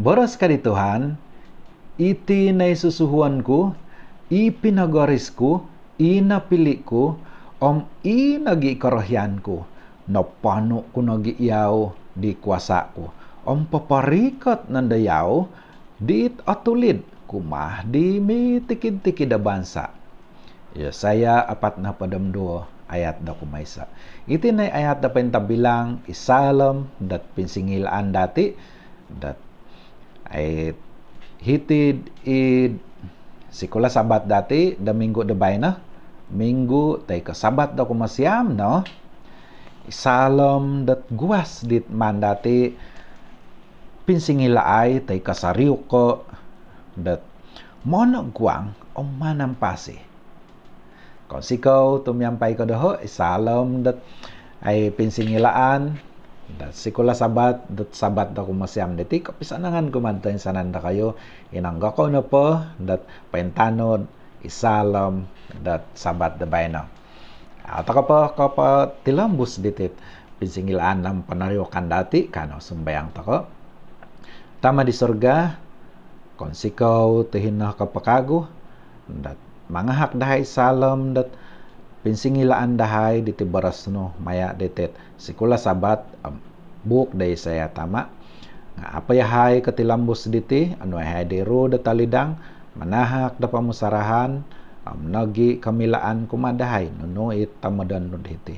Boros kadi Tuhan, iti nai susuhuanku, ipinagorisku, inapilikku, om inagi no panu ku nagi iau di kuasaku. Om paparikot iau di atulid, kumah di mitikid-tikid bansa. saya apat na padam padamdo ayat da kumaysa. Iti nai ayat da pentabilang isalam dat pinsingilaan andati dat ay hitid id sikula sabat dati da minggu da bay nah. minggu tay ka sabat da kumasyam no salam dat guas dit mandati dati pinsingila ay tay kasariw ko dat mono guang o manam pasi konsiko tumyampay ko doho salam dat ay pinsingilaan Da, sikula sabat, dat sabat da kumasyam diti, kapisanangan kumanta sanan da kayo, inangga ko na po, dat pentanod, isalam, dat sabat da bayno. At ako po, kapa tilambus ditit, pisingilaan ng panaryokan dati, kano sumbayang tako. Tama di surga konsikaw, tihin na kapakago, dat mga hakdahay salam, dat pinsingilaan dahay diti barasno maya detet sikula sabat um, buk day saya tama nga apayahay katilambos diti ano ya hay diro datalidang manahak da pamusarahan um, nagi kamilaan kumadahay nuno tamadan no diti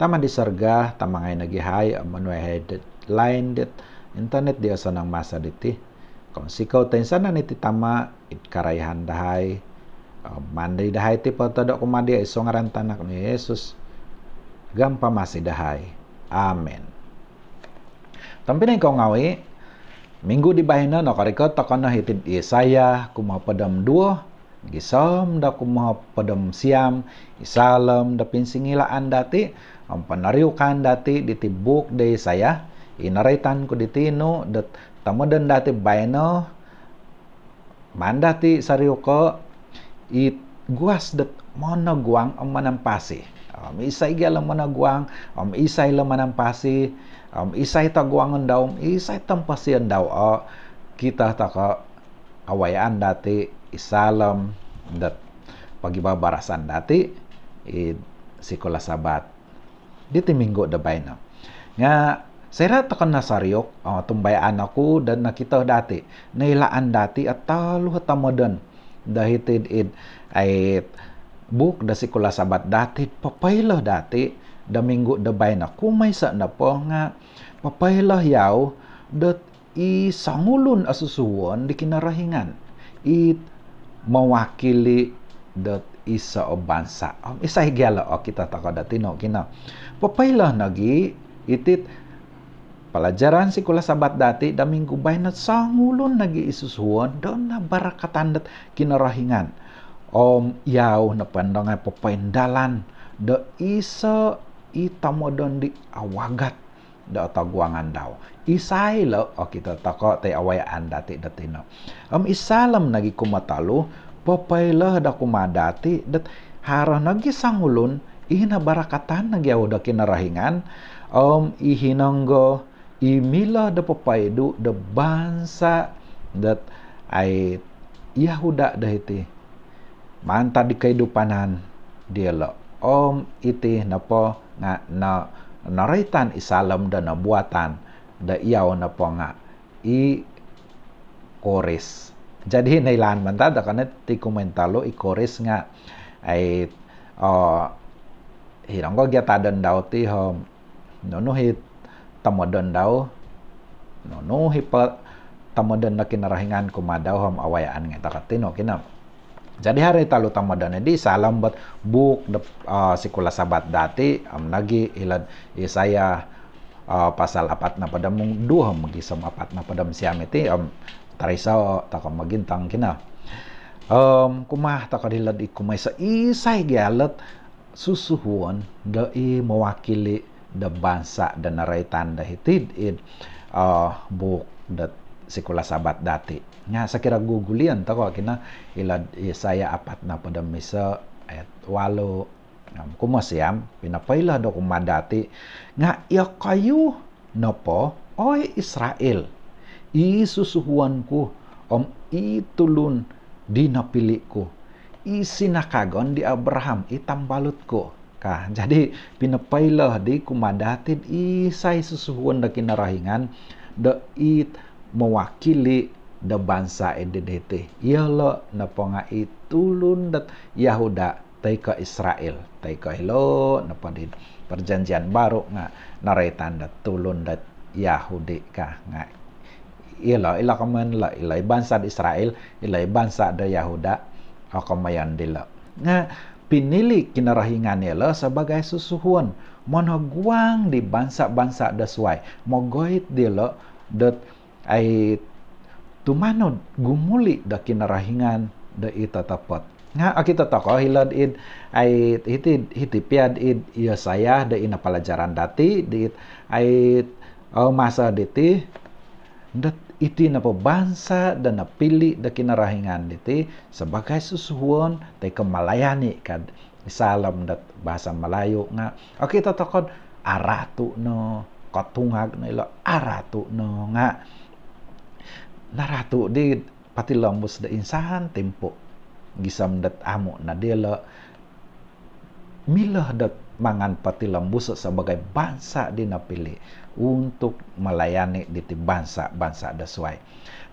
tama di sarga tama ngay nagihay um, ano ya hay line det internet dia sanang masa diti kung sikaw tayo sana niti tama itkarayahan dahay Oh, mandai dahai ti dok kumadi iso ngaran tanak Yesus. gampang masih dahai. Amin. Tapi kau ngawi, minggu di bahina no kariko takana hitid Yesaya kuma padam dua gisom da kuma padam siam isalam da pinsingilaan dati ampanariukan dati ditibuk de Yesaya inaraitan ku ditino dat tamadan dati baino mandati sariuko e guas dak monoguang ang manampasi. Um, isay gala managuang, um, isay la manampasi, um, isay taguang ang daw, isay tampasi ang daw, uh, kita taka awayan dati, isalam, dat pagibabarasan dati, e, sikola sabat. Dito minggo dabay na. Nga, Sera tekan nasaryok, uh, tumbay aku dan nakita dati, nailaan dati at taluh tamadan dahited it ay book da sikula sabat dati papaylo dati da minggu da bay na kumay sa na po nga papaylo yaw dat isangulon asusuwon di kinarahingan it mawakili dat isa o bansa. Um, isa higyala o kita tako dati no kina. Papaylo nagi itit Palajaran sikula sabat dati da minggu bainat sangulun nagi isusuon do na barakatandat kinarahingan. Om yau na popain dalan da isa itamodon di awagat da taguangan daw. Isai lo o oh, kita tako te awayaan dati datino. Om isalam nagi kumatalo lo da kumadati dat haro nagi sangulun ihina barakatan nagi da kinarahingan. Om ihinonggo i mila da papaidu de bansa dat ai Yahuda dah iti manta di kehidupanan dia lo om iti napo nga na naraitan isalam na nabuatan da iyaw napa nga i kores jadi nailan manta da kana ti komentalo i kores nga ai oh, hirang ko gyatadan daw ti ho no tamodon daw no no hipa tamodon na kinarahingan daw ham awayaan nga takatino kinam jadi hari talo tamodon di salam bat buk de, uh, ah, sikula sabat dati am nagi ilad Isaya uh, ah, pasal apat na pada mung duha sam apat na padam siam iti um, tarisa takam magintang kina um, kumah takadilad ikumay sa isay galat susuhun da mewakili de bansa de naraitan hitid in uh, buk de sikula sabat dati. Nga sakira gugulian tako kina ilad ya, Saya apat na walu at walo um, kumasyam pinapaila do kumadati nga iya ya kayu nopo oi oy Israel isusuhuan ko om itulun dinapili ko isinakagon di Abraham itambalot ko Kah, jadi pinapailah di kumadatin isai susuhun da kinarahingan de it mewakili de bangsa NDDT. iyalo na itulun tulun dat Yahuda tai Israel. Tai ke ilo perjanjian baru nga naraitan dat tulun dat Yahudi kah nga iyalo ila kaman la ilai bangsa Israel ilai bangsa de Yahuda akamayan dila nga pinili lo sebagai susuhun monoguang di bangsa-bangsa dasuai mogoit dela dot ai tumanod gumuli da kinarahingan da tapot nga kita tokoh hilad id ai hiti hiti piad id iya saya da ina pelajaran dati di ai oh, masa diti dat iti na pabansa dan napili da kinarahingan iti sebagai susuhon tay kemalayani kad salam dat bahasa Melayu nga okay tatakon aratu no kotungag na ilo aratu no nga naratu di patilambos da insahan tempo gisam dat amo na dela milah dat mangan pati patilambos sebagai bangsa di napili untuk melayani di bangsa-bangsa dasuai.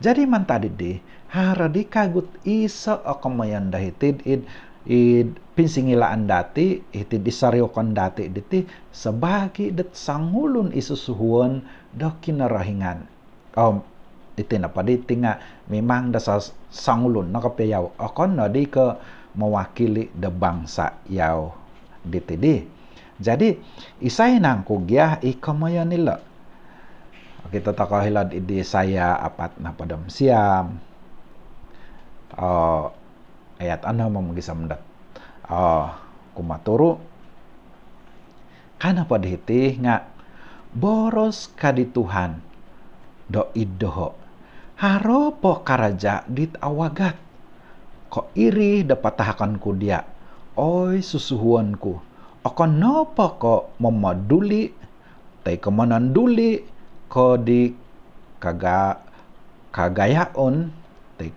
Jadi mantadi di haradi kagut isa akomayan dahitid id id pinsingila dati iti disariokon dati diti sebagi det sangulun isusuhuan do kinarahingan um, iti napa di tinga memang dasa sangulun na kape akon na ke mewakili de bangsa yau diti di jadi isai nang kugiah nila. Kita hilad ide saya apat na padam siam. Oh, ayat anda mamagisa mendat. Oh, kumaturu karena pada hiti ngak boros kadi Tuhan do idoho haropo karaja dit awagat kok iri dapat tahakanku ku dia oi susuhuanku akan napa ko memaduli tai duli ko di kaga kagayaon tai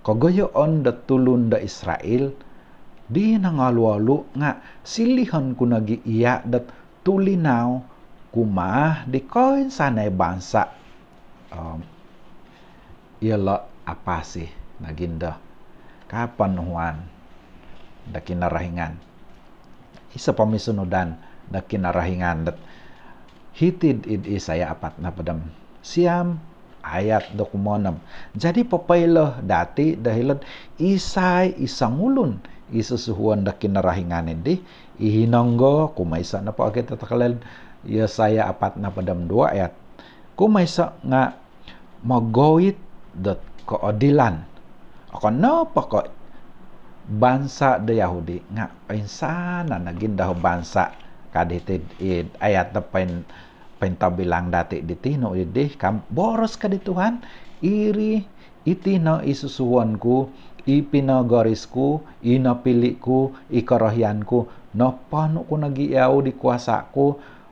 kagayaon da tulun da Israel di nangalwalu nga silihan ku nagi iya dat tulinaw kumah di koin sanai bansa um, lo apa sih naginda kapan huan dakina rahingan Isa hisapamisunudan da kinarahingandat. Hitid id isaya apat na padam. Siam ayat dokumonam. Jadi papaylo dati dahilan isay isangulun isusuhuan da kinarahinganin di ihinonggo kumaisa na po kita takalad Yesaya apat na padam dua ayat kumaisa nga magawit dot koodilan Ako na pa bangsa de Yahudi ngak sana naging dah bangsa kaditid ayat na pen pentabilang dati ditino idih kam boros ka Tuhan iri itino isusuwanku ipino gorisku ino pilikku ikorohianku no panuku nagi di kuasa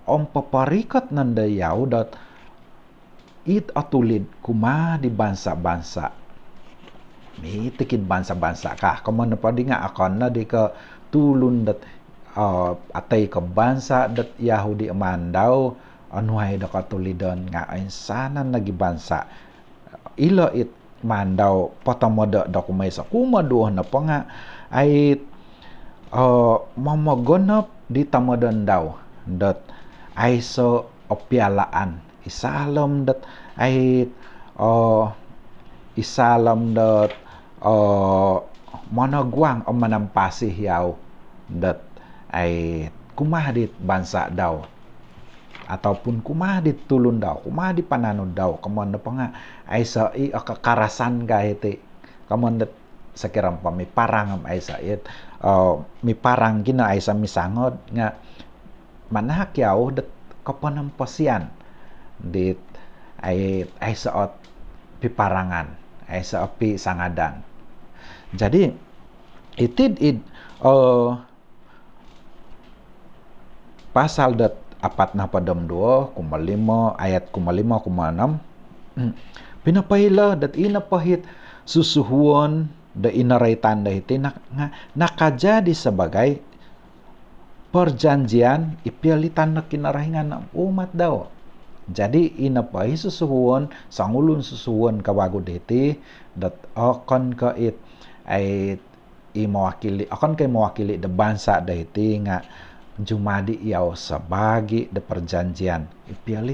om ang nanda yau it atulid kuma di bangsa-bangsa ni tekin bansa-bansa kah na napa dinga akonna di ka tulun dat uh, atai ke bansa dat Yahudi mandau anuai da tulidon nga insanan nagi bansa ilo it mandau potomodo kuma kumaduh na ponga ai uh, gonop di tamodon daw dat aiso opialaan isalam dat ai uh, isalam dat uh, eh, monoguang um manampasih yau dat ai kumah dit bansa dau ataupun kumah dit tulun daw, kumah di daw. dau na panga ai sa i e kekarasan ka ite sa kiram pa may parang am ai sa it uh, eh, mi parang gina ai sa mi nga manahak yau kapanam posian? dit ai ai ot piparangan ai sa pi sangadan jadi it it, it uh, eh, pasal dat apat na padam dua kuma lima ayat kuma lima kuma enam hmm, pahila dat ina pahit susuhuan da inaray tanda iti nak, nga, nakajadi sebagai perjanjian ipilitan na kinarahingan ng umat daw. Jadi inapahi susuwon, sangulun susuhun kawago iti dat okon ka it ai i mewakili akan ke mewakili de bangsa de tinga jumadi yau sebagi de perjanjian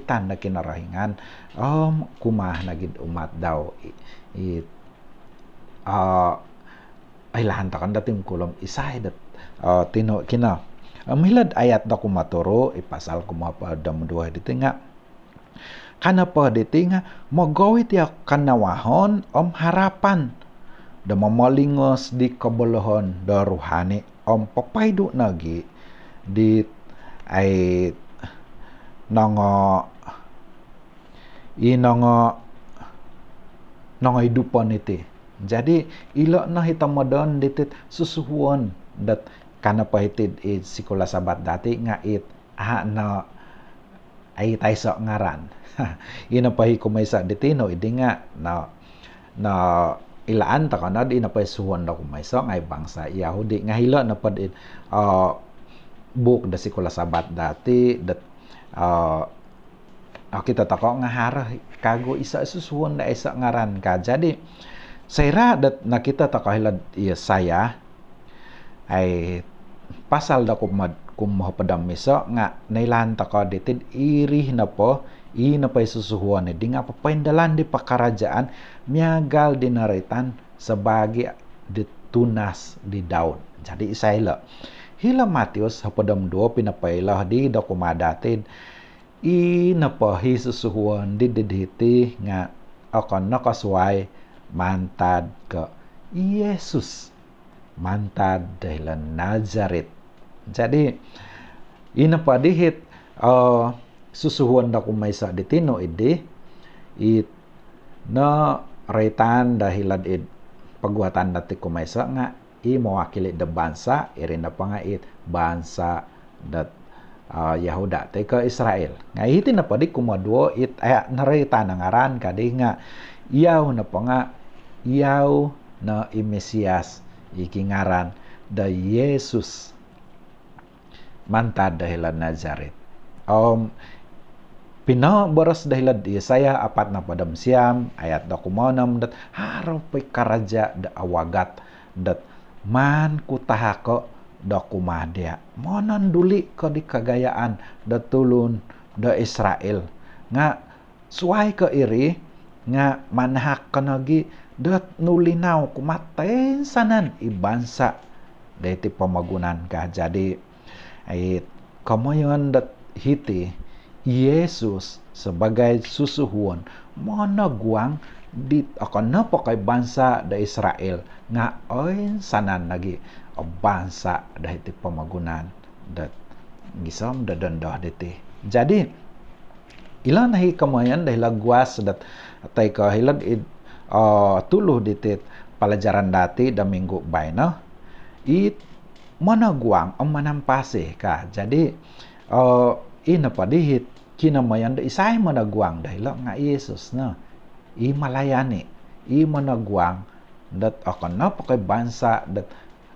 tanda na kinarahingan om kumah nagid umat daw i, uh, ay lahan takan datim kulom isai de tino kina milad ayat da i pasal kumapa dam dua di tinga kana pa di tinga mogawit ya wahon om harapan da mamalingos di kabalahan da ruhani ang papaydo nagi di ay nanga inanga nanga hidupan iti jadi ila na hitamadan ditit susuhuan dat kana pahitid i sikula sabat dati nga it aha na ay taisa ngaran ina pahi kumaysa ditino idi nga na na ilaan ta kana di na pa suwon na kumaysa ngay bangsa Yahudi nga hilo na pad uh, book da sikula sabat dati that uh, ah, kita tako nga harah kago isa susuwon na isa ngaran ka jadi saya dat nakita tako hilad iya saya ay pasal da kumad kumuhapadam miso nga nailan tako ditid irih na po ina pay susuhuan di nga papaindalan di pakarajaan miagal di naritan sebagai ditunas di daun jadi isaila hila Matius hapadam dua pinapaila di dokumadatin ina pa isusuhuan di didhiti nga akan nakasway mantad ke Yesus mantad dahilan Nazaret jadi ina padihit uh, eh, susuhuan da kung may sa ditino edi it na raitan dahilan id pagwatan dati kumaysa nga i mawakili da bansa irin na pangait bansa dat uh, ah, Yahuda te ka Israel nga iti na padi kumaduo it ay narita na ngaran kadi nga iyaw na pa nga iyaw na imesiyas ikingaran da Yesus mantad dahilan Nazaret um boros baras dahilad Yesaya iya, apat na padam siyam ayat dakumanam dat haraw pay karaja da awagat dat man kutaha kutahako dakumadya. Monan duli ko di kagayaan da tulun da Israel. Nga suai ko iri nga manhak kanagi dat nulinaw kumaten sanan ibansa dati pamagunan ka. Jadi ay kamayon dat hiti Yesus sebagai susuhun mana guang di akan napa kai bangsa da Israel ngaoin sanan lagi bangsa da itu pemagunan da ngisam da dendah dite jadi ilan hi kemayan da guas dat tai ka hilan uh, tuluh dite pelajaran dati da minggu baina it mana guang om pasih ka jadi uh, ina padihit kina mayanda isai mana guang dai nga Yesus na i malayani i mana guang dat akan na pakai bansa dat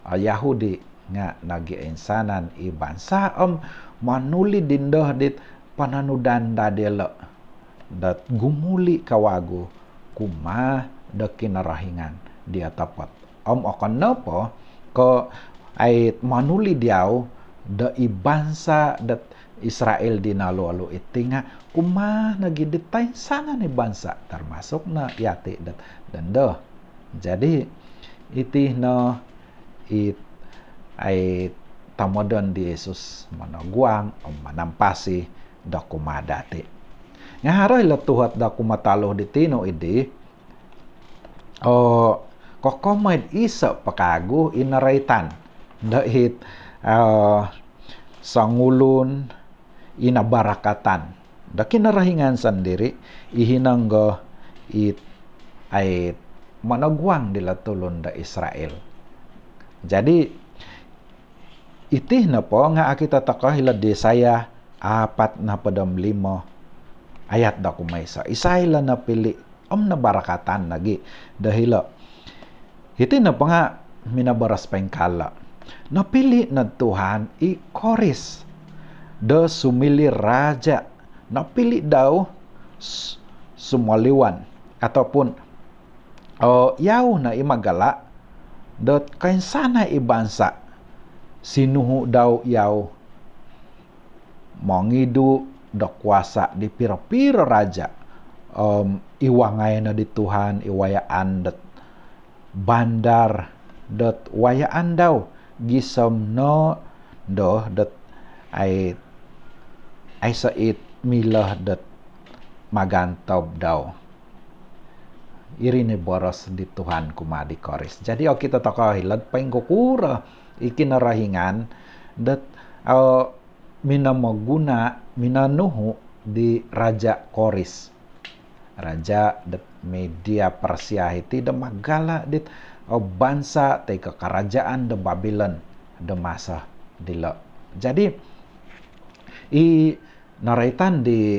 uh, Yahudi nga nagi insanan i bansa om manuli dindah dit pananudan dadelo dat gumuli kawago kuma da kinarahingan dia tapat om akan napa ko ait manuli diau da bansa dat Israel dinaluo-alu itinga kuma nagiditay sana ni bangsa, termasuk na yati dat dendo jadi iti no it ai tamodon di Yesus managuang om manampasi dokumadati dati. Ngaroy latuhat dakumatalo di tino idi o kokomad isa pekagu inaraitan dahit uh, sangulun inabarakatan. Da kinarahingan sandiri, ihinanggo it ay managwang dila tulon da Israel. Jadi, itih na po nga akita takoh ila desaya apat na padam limo ayat da kumaysa. Isayla na pili om na barakatan lagi dahila iti na pa nga minabaras pengkala. Napili na Tuhan i koris de sumili raja nak pilih dau semua liwan ataupun oh yau na imagala de kain sana ibansa, sinuhu dau yau mongidu de kuasa di piro-piro raja um, iwangaina di Tuhan iwayaan de bandar de wayaan dau gisom no do dot ai I sa it milöhdött magantob daw. Irine boros di Tuhan kumadi koris. Jadi o kita takohilad ikin ikinarahingan dat maguna minamaguna minanuhu di Raja Koris. Raja det media Persia hiti de magala dit o bansa te kerajaan de babilon de masa dilo. Jadi I naraitan di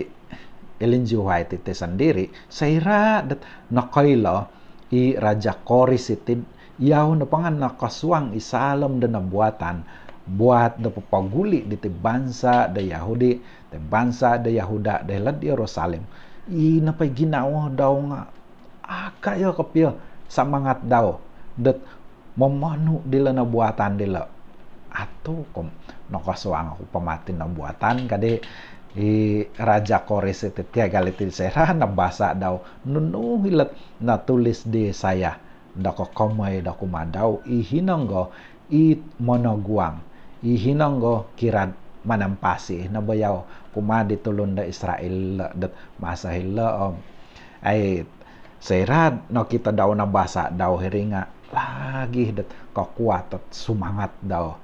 Ellen G. White itu sendiri, saira dat lo i raja kori sitid yau nepangan nakasuang isalam dan buatan buat dapat paguli di te bangsa de Yahudi, te bangsa de Yahuda, de lad Yerusalem. I napa ginawa daw nga aka yo kapyo samangat daw dat memanu di na buatan dila atu kom noko suang aku pamatin na buatan i Raja Kores iti til sera nabasa daw na natulis di saya ndako dako ndako madau i ihinanggo i monoguang ihinanggo kirad manampasi na bayaw kumadi tulon da Israel dat masa om ay sera no kita daw nabasa daw heringa lagi dat kakuat sumangat daw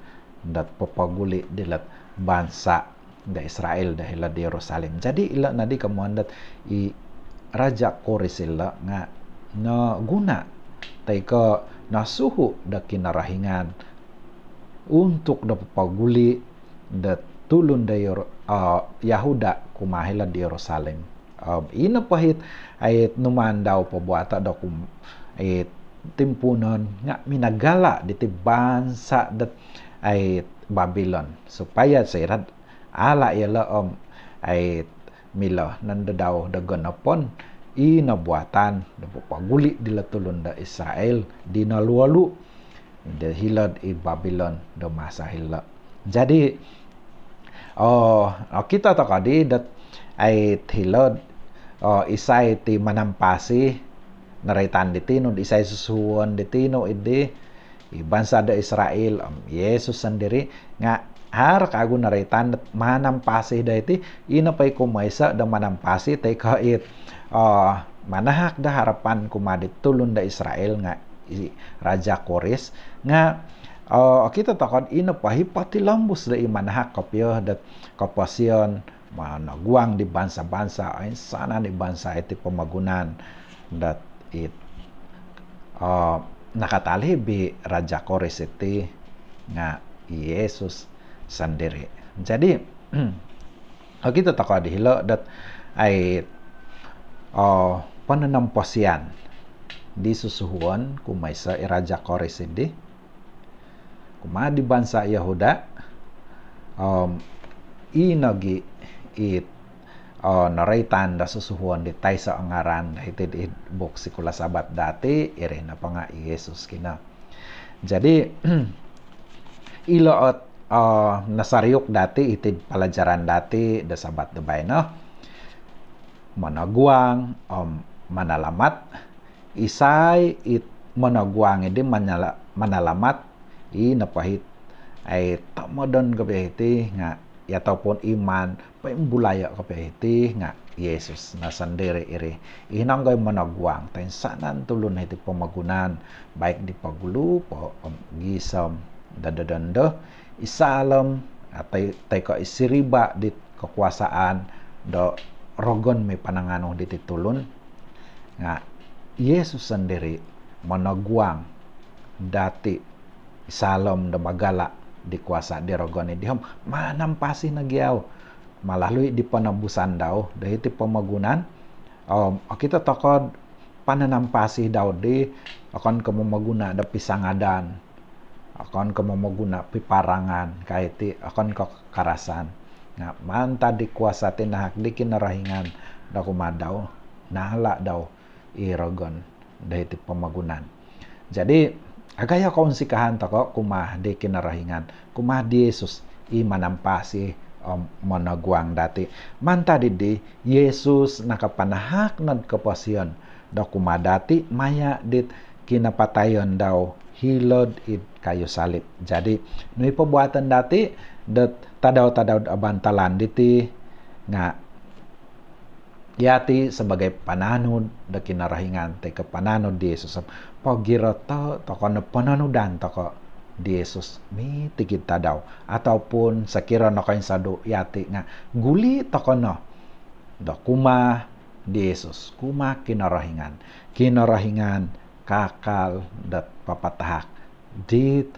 dat popaguli dilat bangsa da Israel da hilad di Yerusalem. Jadi ila nadi kemuandat i raja Koris ila nga na guna taika nasuhu suhu da kinarahingan untuk da popaguli da tulun da uh, Yahuda kumahila di Yerusalem. Um, ina pahit ayat numandaw pabuata da kum ay timpunan nga minagala di ti bansa dat ai Babylon supaya serat ala ialo om ai milo nan de dau de gonopon i no buatan de paguli di letulun da Israel di no lualu de hilad i Babylon de masa hilo jadi oh, oh kita tak di de ai hilad oh isai ti manampasi neritan ditinu isai susuan ditinu idi di, bangsa da Israel um, Yesus sendiri nga har kagu naritan manam pasih da iti ina pay kumaisa da manam pasih tay kait uh, oh, manahak da harapan kumadit tulun da Israel nga Raja Kores nga Oh, kita takon ina pahi pati lambus da imanahak kopio da kopasion mana guang di bangsa-bangsa ay sana di bangsa iti pemagunan dat it oh, nakatali bi Raja Kores iti nga Yesus sendiri. Jadi, oh kita tako dihilo dat ay oh, pananamposian di susuhuan kumaysa iraja Kores iti kuma di bansa Yahuda um, inagi it Oh, o naraytan da susuhuan di tay sa angaran itid idbok si sabat dati iri na pa nga Yesus kina. Jadi iloot uh, oh, nasaryok dati itid palajaran dati da sabat dubay no. Managuang um, manalamat isay it managuang idi manala, manalamat i napahit ay tamadon gabi iti nga ya ataupun iman pembulaya kepeti ngak Yesus na sendiri iri inang gay menaguang tay sanan tulun hiti pemagunan baik di pagulu po gisam dadadanda isalam atay nah, tay ko isiriba di kekuasaan do rogon mi di titulun ngak Yesus sendiri menaguang dati salom de bagala dikuasa ini dihom manam pasih nagiau malah di penebusan dau dari di pemagunan oh kita toko panenam pasih dau di akan kememaguna ada pisang adan akan kememaguna piparangan kaiti akan karasan nah manta dikuasa tinahak dikinarahingan dakumadau nala dau irogon dari di pemegunan jadi Agaya kahan tako kumah di kinarahingan, kumah di Yesus i manampasi om monaguang dati. Manta di Yesus nakapanahak nad kapasion do dati maya dit kinapatayon daw hilod it kayo salib. Jadi nui pembuatan dati dat tadaw tadaw abantalan diti nga Yati sebagai pananud daki narahingan te ke pananud di Yesus. Pogiro to toko ne pananudan toko di Yesus mi kita daw ataupun sekira no kain sadu yati nga guli toko no do kuma di Yesus kuma kinarahingan kinarahingan kakal dat papatahak dit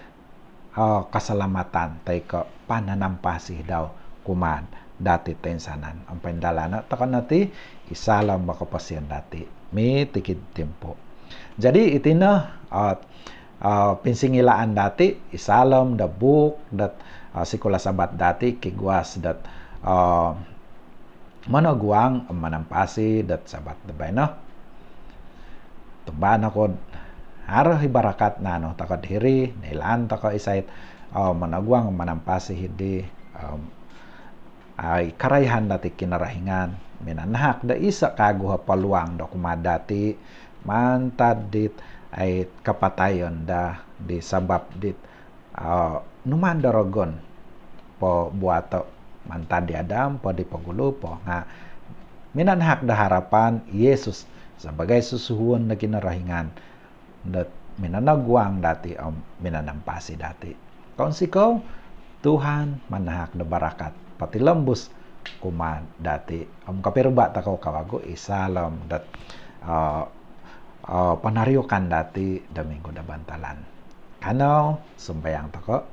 oh, kasalamatan te ke pananampasih daw kuman dati tensanan. sanan ang pandalana takan nati isalam makapasyan dati may tikid tempo jadi iti na at uh, pinsingilaan dati isalam the book that uh, ah, sikulasabat dati kigwas that uh, ah, managuang manampasi dat sabat dabay no tuban ako araw hibarakat na no takad hiri nailaan taka isait uh, managuang manampasi hindi um, ay karayhan dati kinarahingan. Minanhak da isa kaguha paluang da kumadati mantad dit ay kapatayon da di sabab dit uh, ah, numandaragon po buato mantad di Adam po di pagulo po nga minanhak da harapan Yesus sabagay susuhuan na kinarahingan dat minanagwang dati o minanampasi dati. Kaun sikaw, Tuhan manahak na barakat pati lembus kuma dati um, kapirba takaw kawago isalam dat uh, uh, kan dati Domingo da Bantalan kanaw sumbayang tako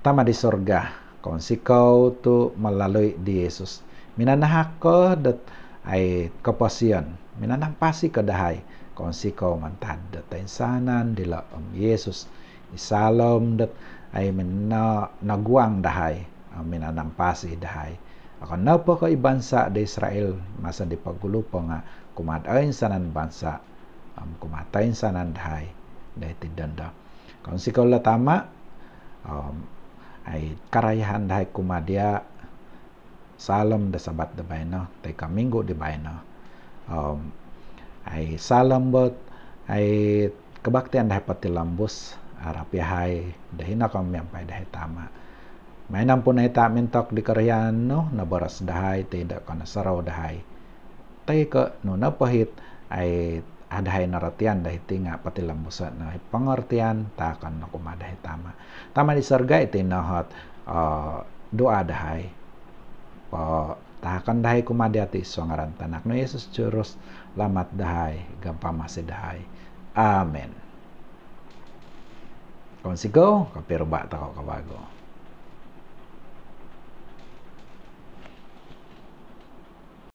tama di surga kon kau tu melalui di Yesus minanah ko dat ay kapasyon minanampasi ko dahay kon kau mantan dat insanan dila om Yesus isalam dat ay mena naguang dahai minanampasi dahay. Ako na po ko ibansa de Israel, masan di pagkulupo nga, kumatayin sa nan bansa, um, kumatayin sa nan dahay, da itidanda. Kung si la tama, um, ay karayahan dahay kumadya salam da sabat da bay no, tay kaminggo di bay no. Um, ay salam bot, ay kabaktian dahay patilambos, arapiahay, dahin na kami ang pay dahay tama. May nampun na ita mintok di karyan no, nabaras dahay, tidak ko nasaraw dahay. Tay ko, no napahit, ay adahay naratian dahi tinga patilambusa na pangartian, takan na kumadahi tama. Tama ni sarga iti nahot, uh, ah, doa dahay. Pa, takan dahay kumadi ati iso ngaran tanak. No Yesus Churros, lamat dahay, gampamasi dahay. Amen. Kung sigaw, kapirba ba ko kabago.